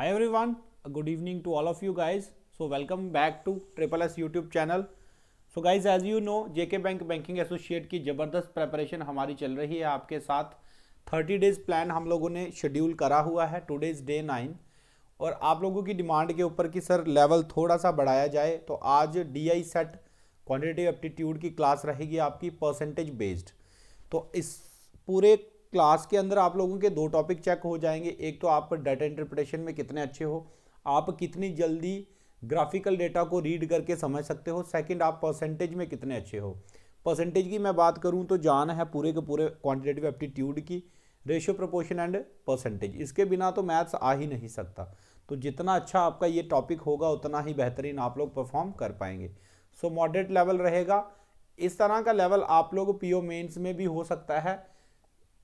Hi everyone, good evening to all of you guys. So welcome back to Triple S YouTube channel. So guys as you know JK bank banking associate की ज़बरदस्त preparation हमारी चल रही है आपके साथ thirty days plan हम लोगों ने शेड्यूल करा हुआ है टू डेज डे नाइन और आप लोगों की डिमांड के ऊपर की सर लेवल थोड़ा सा बढ़ाया जाए तो आज D I set quantitative aptitude की क्लास रहेगी आपकी परसेंटेज बेस्ड तो इस पूरे क्लास के अंदर आप लोगों के दो टॉपिक चेक हो जाएंगे एक तो आप डाटा इंटरप्रिटेशन में कितने अच्छे हो आप कितनी जल्दी ग्राफिकल डेटा को रीड करके समझ सकते हो सेकंड आप परसेंटेज में कितने अच्छे हो परसेंटेज की मैं बात करूं तो जान है पूरे के पूरे क्वांटिटेटिव एप्टीट्यूड की रेशियो प्रपोर्शन एंड परसेंटेज इसके बिना तो मैथ्स आ ही नहीं सकता तो जितना अच्छा आपका ये टॉपिक होगा उतना ही बेहतरीन आप लोग परफॉर्म कर पाएंगे सो मॉडरेट लेवल रहेगा इस तरह का लेवल आप लोग पीओ मेंस में भी हो सकता है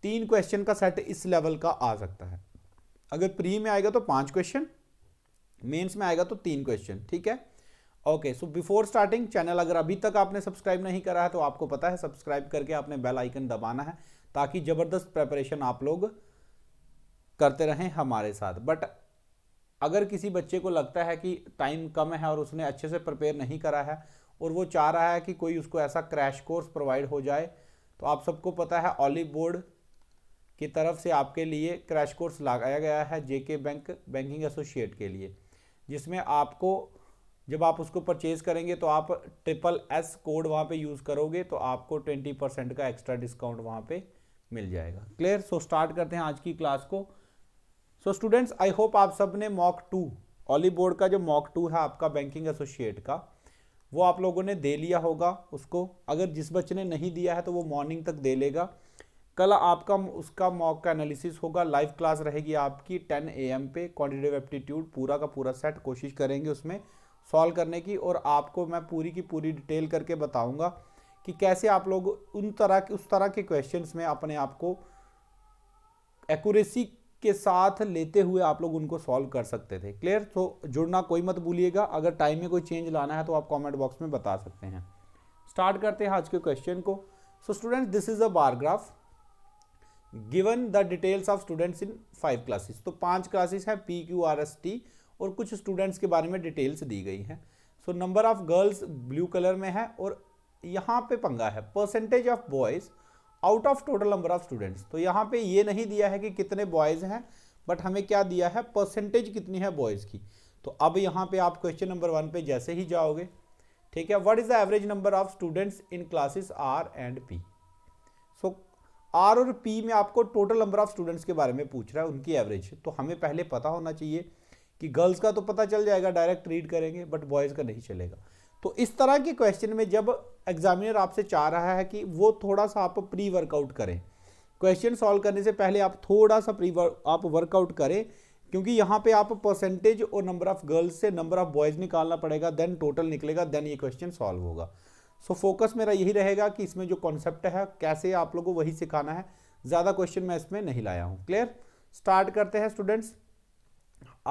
तीन क्वेश्चन का सेट इस लेवल का आ सकता है अगर प्री में आएगा तो पांच क्वेश्चन मेंस में आएगा तो तीन क्वेश्चन ठीक है okay so before starting channel अगर अभी तक आपने सब्सक्राइब नहीं करा है तो आपको पता है सब्सक्राइब करके आपने बेल आइकन दबाना है ताकि ज़बरदस्त प्रेपरेशन आप लोग करते रहें हमारे साथ बट अगर किसी बच्चे को लगता है कि टाइम कम है और उसने अच्छे से प्रिपेयर नहीं करा है और वो चाह रहा है कि कोई उसको ऐसा क्रैश कोर्स प्रोवाइड हो जाए तो आप सबको पता है ऑलिव बोर्ड की तरफ से आपके लिए क्रैश कोर्स लगाया गया है जेके बैंक बैंकिंग एसोसिएट के लिए जिसमें आपको जब आप उसको परचेज़ करेंगे तो आप ट्रिपल एस कोड वहाँ पे यूज़ करोगे तो आपको ट्वेंटी परसेंट का एक्स्ट्रा डिस्काउंट वहाँ पे मिल जाएगा क्लियर सो स्टार्ट करते हैं आज की क्लास को सो स्टूडेंट्स आई होप आप सब ने मॉक टू ऑली बोर्ड का जो मॉक टू है आपका बैंकिंग एसोसिएट का वो आप लोगों ने दे लिया होगा उसको अगर जिस बच्चे ने नहीं दिया है तो वो मॉर्निंग तक दे लेगा कल आपका उसका मॉक का एनालिसिस होगा लाइव क्लास रहेगी आपकी 10 एम पे क्वांटिटेटिव एप्टीट्यूड पूरा का पूरा सेट कोशिश करेंगे उसमें सॉल्व करने की और आपको मैं पूरी की पूरी डिटेल करके बताऊंगा कि कैसे आप लोग उन तरह के उस तरह के क्वेश्चंस में अपने आप को एक्यूरेसी के साथ लेते हुए आप लोग उनको सॉल्व कर सकते थे क्लियर तो जुड़ना कोई मत भूलिएगा अगर टाइम में कोई चेंज लाना है तो आप कमेंट बॉक्स में बता सकते हैं स्टार्ट करते हैं आज के क्वेश्चन को so student this is a bar graph given the details of students in five classes तो पांच क्लासेस हैं P Q R S T और कुछ स्टूडेंट्स के बारे में डिटेल्स दी गई हैं so number of girls blue colour में है और यहाँ पे पंगा है percentage of boys out of total number of students तो यहाँ पे ये नहीं दिया है कि कितने बॉयज़ हैं बट हमें क्या दिया है परसेंटेज कितनी है बॉयज़ की तो अब यहाँ पे आप क्वेश्चन नंबर वन पे जैसे ही जाओगे ठीक है what is the average number of students in classes R and P so R और पी में आपको टोटल नंबर ऑफ स्टूडेंट्स के बारे में पूछ रहा है उनकी एवरेज तो हमें पहले पता होना चाहिए कि गर्ल्स का तो पता चल जाएगा डायरेक्ट रीड करेंगे बट बॉयज़ का नहीं चलेगा तो इस तरह के क्वेश्चन में जब एग्जामिनर आपसे चाह रहा है कि वो थोड़ा सा आप प्री वर्कआउट करें क्वेश्चन सॉल्व करने से पहले आप थोड़ा सा प्री वर्क आप वर्कआउट करें क्योंकि यहाँ पे आप परसेंटेज और नंबर ऑफ गर्ल्स से नंबर ऑफ बॉयज़ निकालना पड़ेगा देन टोटल निकलेगा देन ये क्वेश्चन सॉल्व होगा सो so, फोकस मेरा यही रहेगा कि इसमें जो कॉन्सेप्ट है कैसे आप लोगों को वही सिखाना है ज़्यादा क्वेश्चन मैं इसमें नहीं लाया हूँ क्लियर स्टार्ट करते हैं स्टूडेंट्स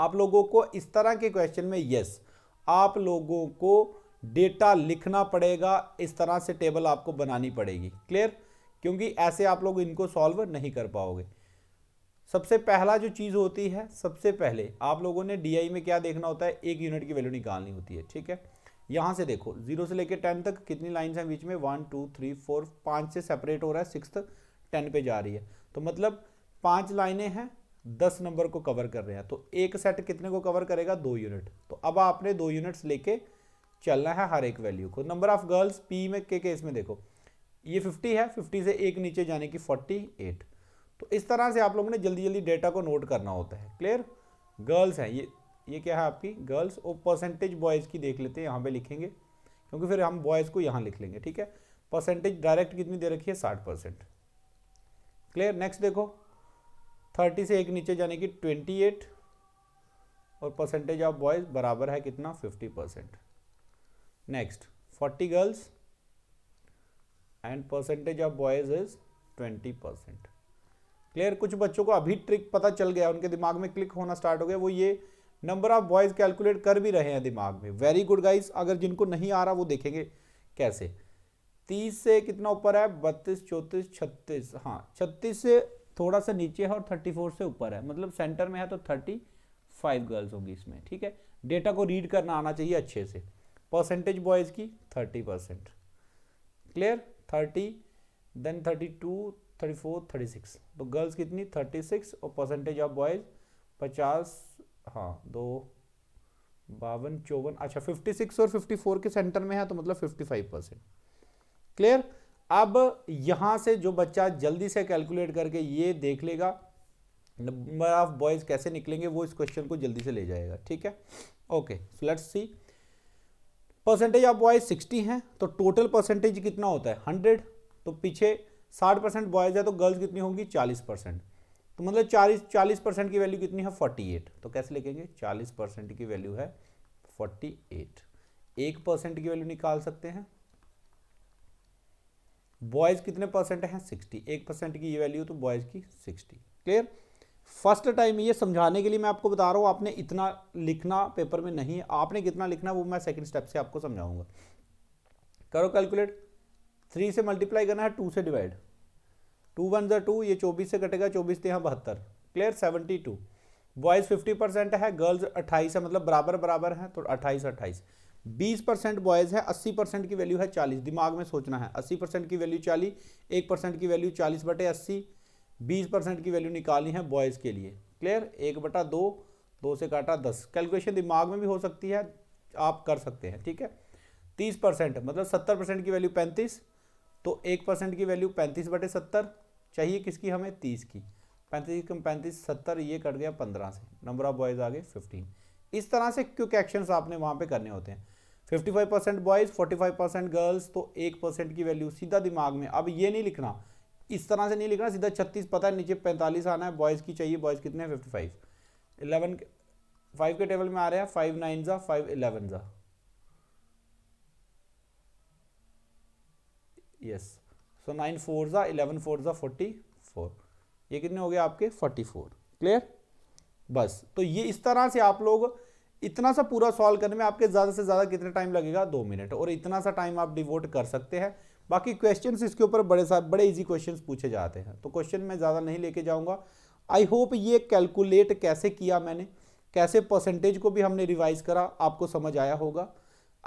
आप लोगों को इस तरह के क्वेश्चन में यस आप लोगों को डेटा लिखना पड़ेगा इस तरह से टेबल आपको बनानी पड़ेगी क्लियर क्योंकि ऐसे आप लोग इनको सॉल्व नहीं कर पाओगे सबसे पहला जो चीज़ होती है सबसे पहले आप लोगों ने डीआई में क्या देखना होता है एक यूनिट की वैल्यू निकालनी होती है ठीक है यहां से देखो जीरो से लेकर टेन तक कितनी लाइन हैं बीच में वन टू थ्री फोर पांच से सेपरेट हो रहा है सिक्स टेन पे जा रही है तो मतलब पांच लाइनें हैं दस नंबर को कवर कर रहे हैं तो एक सेट कितने को कवर करेगा दो यूनिट तो अब आपने दो यूनिट्स लेके चलना है हर एक वैल्यू को नंबर ऑफ गर्ल्स पी में के केस में देखो ये फिफ्टी है फिफ्टी से एक नीचे जाने की एट तो इस तरह से आप लोगों ने जल्दी जल्दी डेटा को नोट करना होता है क्लियर गर्ल्स हैं ये ये क्या है आपकी गर्ल्स और परसेंटेज बॉयज़ की देख लेते हैं यहाँ पे लिखेंगे क्योंकि फिर हम बॉयज़ को यहाँ लिख लेंगे ठीक है परसेंटेज डायरेक्ट कितनी दे रखी है साठ परसेंट क्लियर नेक्स्ट देखो थर्टी से एक नीचे जाने की ट्वेंटी एट और परसेंटेज ऑफ बॉयज़ बराबर है कितना fifty percent next forty girls and percentage of boys is twenty percent clear कुछ बच्चों को अभी ट्रिक पता चल गया उनके दिमाग में क्लिक होना स्टार्ट हो गया वो ये नंबर ऑफ बॉयज कैलकुलेट कर भी रहे हैं दिमाग में वेरी गुड गाइज अगर जिनको नहीं आ रहा वो देखेंगे कैसे तीस से कितना ऊपर है बत्तीस चौंतीस छत्तीस हाँ छत्तीस से थोड़ा सा नीचे है और थर्टी फोर से ऊपर है मतलब सेंटर में है तो थर्टी फाइव गर्ल्स होंगी इसमें ठीक है डेटा को रीड करना आना चाहिए अच्छे से परसेंटेज बॉयज़ की thirty percent clear thirty then thirty two thirty four thirty six तो गर्ल्स कितनी थर्टी सिक्स और परसेंटेज ऑफ बॉयज़ पचास हाँ दो बावन चौवन अच्छा फिफ्टी सिक्स और फिफ्टी फोर के सेंटर में है तो मतलब फिफ्टी फाइव परसेंट क्लियर अब यहां से जो बच्चा जल्दी से कैलकुलेट करके ये देख लेगा नंबर ऑफ बॉयज कैसे निकलेंगे वो इस क्वेश्चन को जल्दी से ले जाएगा ठीक है okay let's see percentage of boys sixty हैं तो टोटल परसेंटेज कितना होता है हंड्रेड तो पीछे साठ परसेंट बॉयज है तो गर्ल्स कितनी होंगी चालीस परसेंट तो मतलब चालीस चालीस परसेंट की वैल्यू कितनी है फोर्टी एट तो कैसे लिखेंगे चालीस परसेंट की वैल्यू है फोर्टी एट एक परसेंट की वैल्यू निकाल सकते हैं बॉयज कितने परसेंट हैं सिक्सटी एक परसेंट की ये वैल्यू तो बॉयज की सिक्सटी क्लियर फर्स्ट टाइम ये समझाने के लिए मैं आपको बता रहा हूँ आपने इतना लिखना पेपर में नहीं है आपने कितना लिखना वो मैं सेकंड स्टेप से आपको समझाऊंगा करो कैलकुलेट थ्री से मल्टीप्लाई करना है टू से डिवाइड टू वन जो टू ये चौबीस से कटेगा चौबीस ते यहाँ बहत्तर clear seventy two boys fifty percent है गर्ल्स अट्ठाईस है मतलब बराबर बराबर है तो अट्ठाईस अट्ठाईस बीस परसेंट बॉयज़ है अस्सी परसेंट की वैल्यू है चालीस दिमाग में सोचना है अस्सी परसेंट की वैल्यू चालीस एक परसेंट की वैल्यू चालीस बटे अस्सी बीस परसेंट की वैल्यू निकाली है बॉयज़ के लिए क्लियर एक बटा दो दो से काटा दस कैलकुलेशन दिमाग में भी हो सकती है आप कर सकते हैं ठीक है तीस परसेंट मतलब सत्तर परसेंट की वैल्यू पैंतीस तो एक परसेंट की वैल्यू पैंतीस बटे सत्तर चाहिए किसकी हमें तीस की पैंतीस कम पैंतीस सत्तर ये कट गया पंद्रह से नंबर ऑफ बॉयज़ आ गए फिफ्टीन इस तरह से क्यों एक्शन आपने वहाँ पे करने होते हैं 55 परसेंट बॉयज़ 45 परसेंट गर्ल्स तो एक परसेंट की वैल्यू सीधा दिमाग में अब ये नहीं लिखना इस तरह से नहीं लिखना सीधा छत्तीस पता है नीचे पैंतालीस आना है बॉयज़ की चाहिए बॉयज़ कितने फिफ्टी फाइव इलेवन फाइव के टेबल में आ रहे हैं फाइव नाइन ज़ा फाइव इलेवन ज़ा यस सो नाइन फोर ज़ा इलेवन फोर ज़ा फोर्टी फोर ये कितने हो गए आपके फोर्टी फोर क्लियर बस तो ये इस तरह से आप लोग इतना सा पूरा सॉल्व करने में आपके ज़्यादा से ज़्यादा कितना टाइम लगेगा दो मिनट और इतना सा टाइम आप डिवोट कर सकते हैं बाकी क्वेश्चंस इसके ऊपर बड़े सा बड़े इजी क्वेश्चंस पूछे जाते हैं तो क्वेश्चन मैं ज़्यादा नहीं लेके जाऊँगा आई होप ये कैलकुलेट कैसे किया मैंने कैसे परसेंटेज को भी हमने रिवाइज करा आपको समझ आया होगा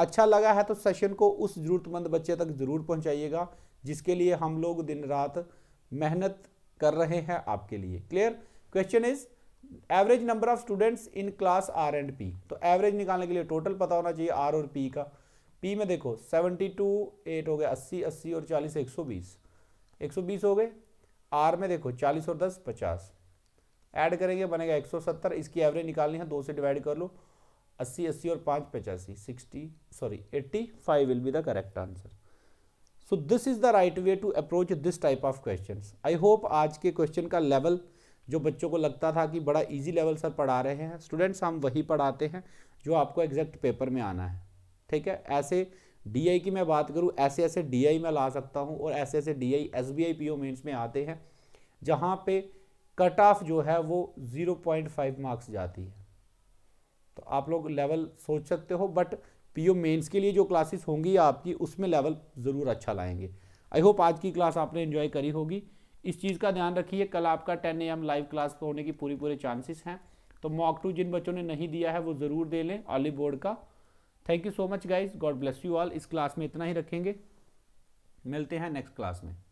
अच्छा लगा है तो सेशन को उस ज़रूरतमंद बच्चे तक ज़रूर पहुँचाइएगा जिसके लिए हम लोग दिन रात मेहनत कर रहे हैं आपके लिए clear question is average number of students in class are and P तो एवरेज निकालने के लिए टोटल पता होना चाहिए आर और पी का पी में देखो सेवेंटी टू एट हो गया अस्सी अस्सी और चालीस एक सौ बीस एक सौ बीस हो गए आर में देखो चालीस और दस पचास ऐड करेंगे बनेगा एक सौ सत्तर इसकी एवरेज निकालनी है दो से डिवाइड कर लो अस्सी अस्सी और पाँच पचासी sixty sorry eighty five will be the correct answer so this is the right way to approach this type of question I hope आज के क्वेश्चन का लेवल जो बच्चों को लगता था कि बड़ा ईजी लेवल सर पढ़ा रहे हैं स्टूडेंट्स हम वही पढ़ाते हैं जो आपको एग्जैक्ट पेपर में आना है ठीक है ऐसे डी की मैं बात करूँ ऐसे ऐसे आई में ला सकता हूँ और ऐसे ऐसे D I S B I P O mains में आते हैं जहाँ पे कट ऑफ जो है वो जीरो पॉइंट फाइव मार्क्स जाती है तो आप लोग लेवल सोच सकते हो बट पीओ मेंस के लिए जो क्लासेस होंगी आपकी उसमें लेवल ज़रूर अच्छा लाएंगे आई होप आज की क्लास आपने इन्जॉय करी होगी इस चीज़ का ध्यान रखिए कल आपका टेन एम लाइव क्लास होने की पूरी पूरे चांसेस हैं तो मॉक टू जिन बच्चों ने नहीं दिया है वो ज़रूर दे लें ऑली बोर्ड का thank you so much guys God bless you all इस क्लास में इतना ही रखेंगे मिलते हैं नेक्स्ट क्लास में